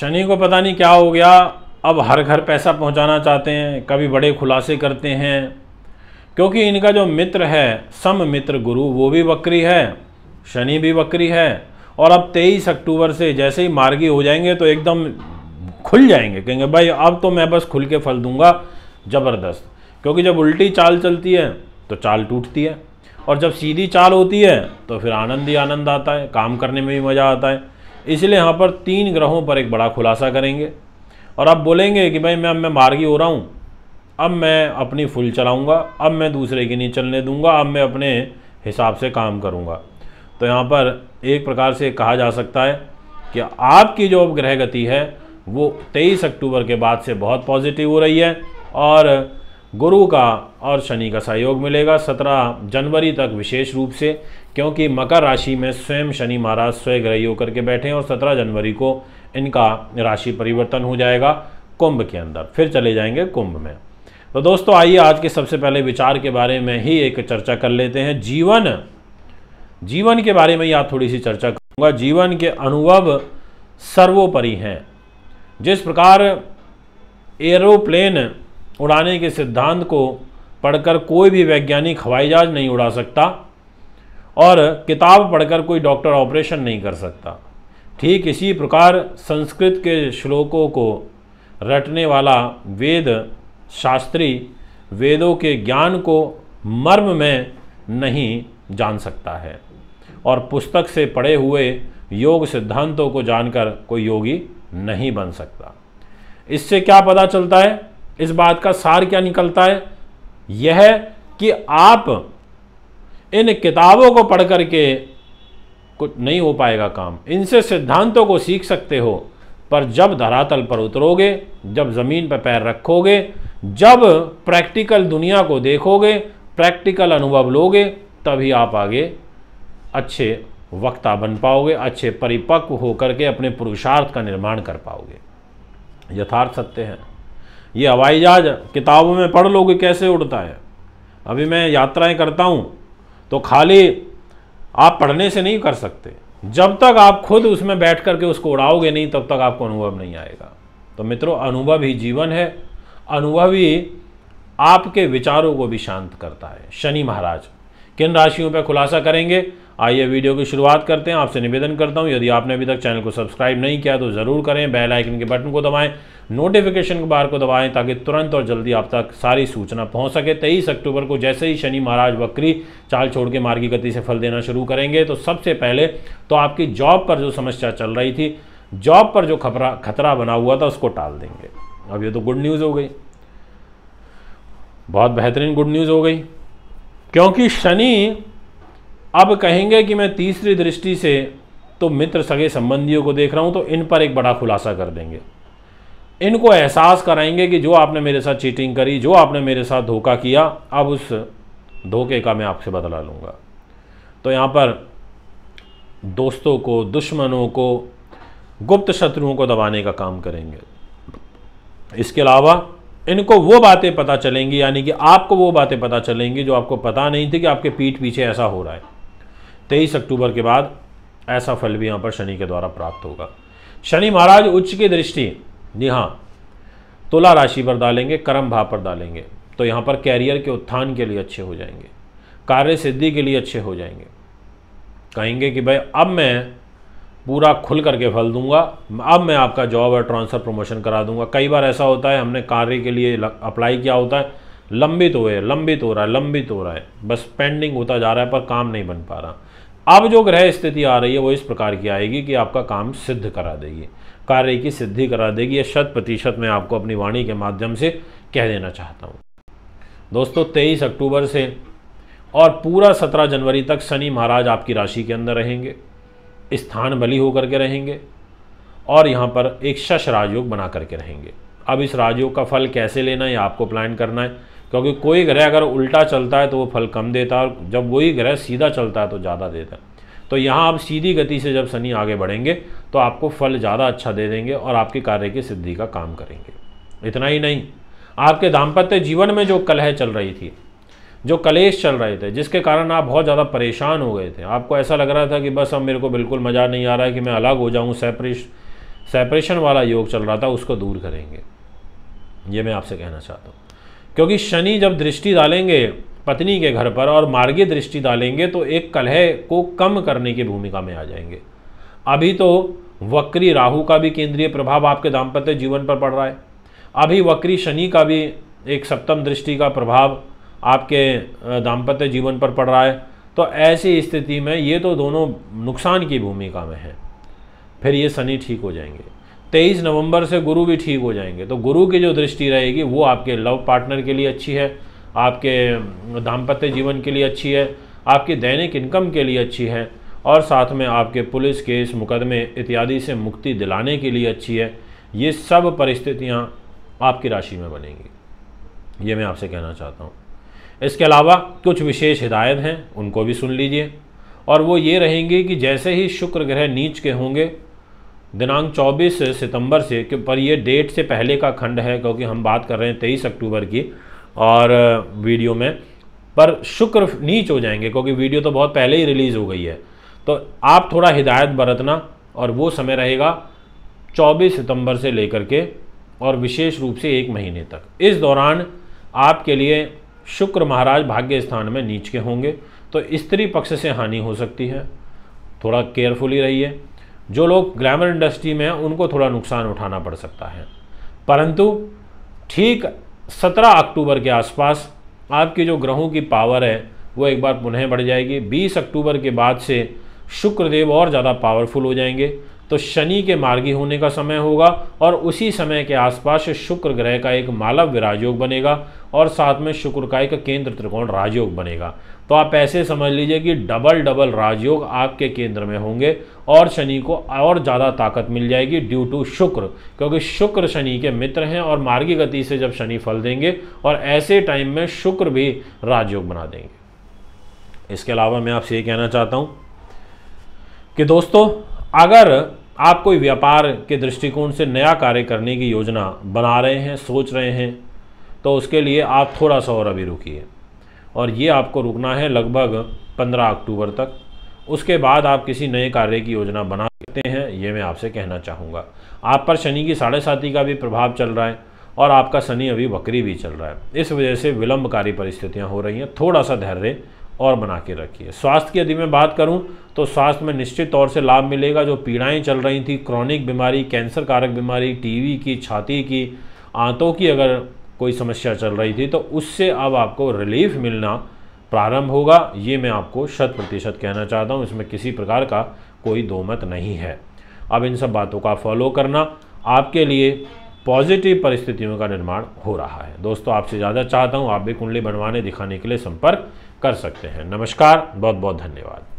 शनि को पता नहीं क्या हो गया अब हर घर पैसा पहुंचाना चाहते हैं कभी बड़े खुलासे करते हैं क्योंकि इनका जो मित्र है सम मित्र गुरु वो भी बकरी है शनि भी बकरी है और अब तेईस अक्टूबर से जैसे ही मार्गी हो जाएंगे तो एकदम खुल जाएंगे कहेंगे भाई अब तो मैं बस खुल के फल दूंगा ज़बरदस्त क्योंकि जब उल्टी चाल चलती है तो चाल टूटती है और जब सीधी चाल होती है तो फिर आनंद ही आनंद आता है काम करने में भी मज़ा आता है इसलिए यहाँ पर तीन ग्रहों पर एक बड़ा खुलासा करेंगे और अब बोलेंगे कि भाई मैं अब मैं मार्गी हो रहा हूँ अब मैं अपनी फुल चलाऊँगा अब मैं दूसरे की नहीं चलने दूँगा अब मैं अपने हिसाब से काम करूँगा तो यहाँ पर एक प्रकार से कहा जा सकता है कि आपकी जो अब ग्रह गति है वो 23 अक्टूबर के बाद से बहुत पॉजिटिव हो रही है और गुरु का और शनि का सहयोग मिलेगा 17 जनवरी तक विशेष रूप से क्योंकि मकर राशि में स्वयं शनि महाराज स्वयग्रही होकर करके बैठे हैं और 17 जनवरी को इनका राशि परिवर्तन हो जाएगा कुंभ के अंदर फिर चले जाएंगे कुंभ में तो दोस्तों आइए आज के सबसे पहले विचार के बारे में ही एक चर्चा कर लेते हैं जीवन जीवन के बारे में ही आप थोड़ी सी चर्चा करूँगा जीवन के अनुभव सर्वोपरि हैं जिस प्रकार एरोप्लेन उड़ाने के सिद्धांत को पढ़कर कोई भी वैज्ञानिक हवाई जहाज नहीं उड़ा सकता और किताब पढ़कर कोई डॉक्टर ऑपरेशन नहीं कर सकता ठीक इसी प्रकार संस्कृत के श्लोकों को रटने वाला वेद शास्त्री वेदों के ज्ञान को मर्म में नहीं जान सकता है और पुस्तक से पढ़े हुए योग सिद्धांतों को जानकर कोई योगी नहीं बन सकता इससे क्या पता चलता है इस बात का सार क्या निकलता है यह है कि आप इन किताबों को पढ़ करके कुछ नहीं हो पाएगा काम इनसे सिद्धांतों को सीख सकते हो पर जब धरातल पर उतरोगे जब ज़मीन पर पैर रखोगे जब प्रैक्टिकल दुनिया को देखोगे प्रैक्टिकल अनुभव लोगे तभी आप आगे अच्छे वक्ता बन पाओगे अच्छे परिपक्व होकर के अपने पुरुषार्थ का निर्माण कर पाओगे यथार्थ सत्य हैं ये हवाई जहाज किताबों में पढ़ लोगे कैसे उड़ता है अभी मैं यात्राएं करता हूँ तो खाली आप पढ़ने से नहीं कर सकते जब तक आप खुद उसमें बैठ करके उसको उड़ाओगे नहीं तब तक आपको अनुभव नहीं आएगा तो मित्रों अनुभव ही जीवन है अनुभव ही आपके विचारों को भी शांत करता है शनि महाराज किन राशियों पर खुलासा करेंगे आइए वीडियो की शुरुआत करते हैं आपसे निवेदन करता हूं यदि आपने अभी तक चैनल को सब्सक्राइब नहीं किया तो ज़रूर करें बेल आइकन के बटन को दबाएं नोटिफिकेशन के बार को दबाएं ताकि तुरंत और जल्दी आप तक सारी सूचना पहुंच सके तेईस अक्टूबर को जैसे ही शनि महाराज बकरी चाल छोड़ के मार्गी गति से फल देना शुरू करेंगे तो सबसे पहले तो आपकी जॉब पर जो समस्या चल रही थी जॉब पर जो खतरा खतरा बना हुआ था उसको टाल देंगे अब ये तो गुड न्यूज़ हो गई बहुत बेहतरीन गुड न्यूज़ हो गई क्योंकि शनि अब कहेंगे कि मैं तीसरी दृष्टि से तो मित्र सगे संबंधियों को देख रहा हूँ तो इन पर एक बड़ा खुलासा कर देंगे इनको एहसास कराएंगे कि जो आपने मेरे साथ चीटिंग करी जो आपने मेरे साथ धोखा किया अब उस धोखे का मैं आपसे बदला लूंगा तो यहाँ पर दोस्तों को दुश्मनों को गुप्त शत्रुओं को दबाने का काम करेंगे इसके अलावा इनको वो बातें पता चलेंगी यानी कि आपको वो बातें पता चलेंगी जो आपको पता नहीं थी कि आपके पीठ पीछे ऐसा हो रहा है तेईस अक्टूबर के बाद ऐसा फल भी यहाँ पर शनि के द्वारा प्राप्त होगा शनि महाराज उच्च की दृष्टि जी हाँ तुला राशि पर डालेंगे कर्म भाव पर डालेंगे तो यहाँ पर कैरियर के उत्थान के लिए अच्छे हो जाएंगे कार्य सिद्धि के लिए अच्छे हो जाएंगे कहेंगे कि भाई अब मैं पूरा खुल करके फल दूंगा अब मैं आपका जॉब और ट्रांसफ़र प्रमोशन करा दूंगा कई बार ऐसा होता है हमने कार्य के लिए अप्लाई किया होता है लंबित हो है लंबित हो रहा है लंबित हो रहा है बस पेंडिंग होता जा रहा है पर काम नहीं बन पा रहा अब जो ग्रह स्थिति आ रही है वो इस प्रकार की आएगी कि आपका काम सिद्ध करा देगी कार्य की सिद्धि करा देगी ये शत प्रतिशत मैं आपको अपनी वाणी के माध्यम से कह देना चाहता हूँ दोस्तों तेईस अक्टूबर से और पूरा सत्रह जनवरी तक शनि महाराज आपकी राशि के अंदर रहेंगे स्थान बली होकर के रहेंगे और यहाँ पर एक शश राजयोग बना करके रहेंगे अब इस राजयोग का फल कैसे लेना है आपको प्लान करना है क्योंकि कोई ग्रह अगर उल्टा चलता है तो वो फल कम देता है और जब वही ग्रह सीधा चलता है तो ज़्यादा देता है तो यहाँ आप सीधी गति से जब शनि आगे बढ़ेंगे तो आपको फल ज़्यादा अच्छा दे देंगे और आपके कार्य की सिद्धि का काम करेंगे इतना ही नहीं आपके दाम्पत्य जीवन में जो कलह चल रही थी जो कलेश चल रहे थे जिसके कारण आप बहुत ज़्यादा परेशान हो गए थे आपको ऐसा लग रहा था कि बस अब मेरे को बिल्कुल मज़ा नहीं आ रहा है कि मैं अलग हो जाऊँ सेपरेश सेपरेशन वाला योग चल रहा था उसको दूर करेंगे ये मैं आपसे कहना चाहता हूँ क्योंकि शनि जब दृष्टि डालेंगे पत्नी के घर पर और मार्गी दृष्टि डालेंगे तो एक कलह को कम करने की भूमिका में आ जाएंगे अभी तो वक्री राहु का भी केंद्रीय प्रभाव आपके दाम्पत्य जीवन पर पड़ रहा है अभी वक्री शनि का भी एक सप्तम दृष्टि का प्रभाव आपके दाम्पत्य जीवन पर पड़ रहा है तो ऐसी स्थिति में ये तो दोनों नुकसान की भूमिका में है फिर ये शनि ठीक हो जाएंगे तेईस नवंबर से गुरु भी ठीक हो जाएंगे तो गुरु की जो दृष्टि रहेगी वो आपके लव पार्टनर के लिए अच्छी है आपके दाम्पत्य जीवन के लिए अच्छी है आपकी दैनिक इनकम के लिए अच्छी है और साथ में आपके पुलिस केस मुकदमे इत्यादि से मुक्ति दिलाने के लिए अच्छी है ये सब परिस्थितियाँ आपकी राशि में बनेंगी ये मैं आपसे कहना चाहता हूँ इसके अलावा कुछ विशेष हिदायत हैं उनको भी सुन लीजिए और वो ये रहेंगे कि जैसे ही शुक्र ग्रह नीच के होंगे दिनांक 24 सितंबर से कि पर ये डेट से पहले का खंड है क्योंकि हम बात कर रहे हैं तेईस अक्टूबर की और वीडियो में पर शुक्र नीच हो जाएंगे क्योंकि वीडियो तो बहुत पहले ही रिलीज़ हो गई है तो आप थोड़ा हिदायत बरतना और वो समय रहेगा 24 सितंबर से लेकर के और विशेष रूप से एक महीने तक इस दौरान आपके लिए शुक्र महाराज भाग्य स्थान में नीच के होंगे तो स्त्री पक्ष से हानि हो सकती है थोड़ा केयरफुली रहिए जो लोग ग्लैमर इंडस्ट्री में हैं उनको थोड़ा नुकसान उठाना पड़ सकता है परंतु ठीक 17 अक्टूबर के आसपास आपकी जो ग्रहों की पावर है वो एक बार पुनः बढ़ जाएगी 20 अक्टूबर के बाद से शुक्रदेव और ज़्यादा पावरफुल हो जाएंगे तो शनि के मार्गी होने का समय होगा और उसी समय के आसपास शुक्र ग्रह का एक मालव विराजयोग बनेगा और साथ में शुक्र का एक केंद्र त्रिकोण राजयोग बनेगा तो आप ऐसे समझ लीजिए कि डबल डबल राजयोग आपके केंद्र में होंगे और शनि को और ज़्यादा ताकत मिल जाएगी ड्यू टू शुक्र क्योंकि शुक्र शनि के मित्र हैं और मार्गी गति से जब शनि फल देंगे और ऐसे टाइम में शुक्र भी राजयोग बना देंगे इसके अलावा मैं आपसे ये कहना चाहता हूँ कि दोस्तों अगर आप कोई व्यापार के दृष्टिकोण से नया कार्य करने की योजना बना रहे हैं सोच रहे हैं तो उसके लिए आप थोड़ा सा और अभी रुकिए और ये आपको रुकना है लगभग 15 अक्टूबर तक उसके बाद आप किसी नए कार्य की योजना बना सकते हैं ये मैं आपसे कहना चाहूँगा आप पर शनि की साढ़े साथी का भी प्रभाव चल रहा है और आपका शनि अभी बकरी भी चल रहा है इस वजह से विलंबकारी परिस्थितियाँ हो रही हैं थोड़ा सा धैर्य और बना के रखिए स्वास्थ्य की यदि मैं बात करूं तो स्वास्थ्य में निश्चित तौर से लाभ मिलेगा जो पीड़ाएं चल रही थी क्रॉनिक बीमारी कैंसर कारक बीमारी टीवी की छाती की आंतों की अगर कोई समस्या चल रही थी तो उससे अब आपको रिलीफ मिलना प्रारंभ होगा ये मैं आपको शत प्रतिशत कहना चाहता हूँ इसमें किसी प्रकार का कोई दो मत नहीं है अब इन सब बातों का फॉलो करना आपके लिए पॉजिटिव परिस्थितियों का निर्माण हो रहा है दोस्तों आपसे ज़्यादा चाहता हूँ आप भी कुंडली बनवाने दिखाने के लिए संपर्क कर सकते हैं नमस्कार बहुत बहुत धन्यवाद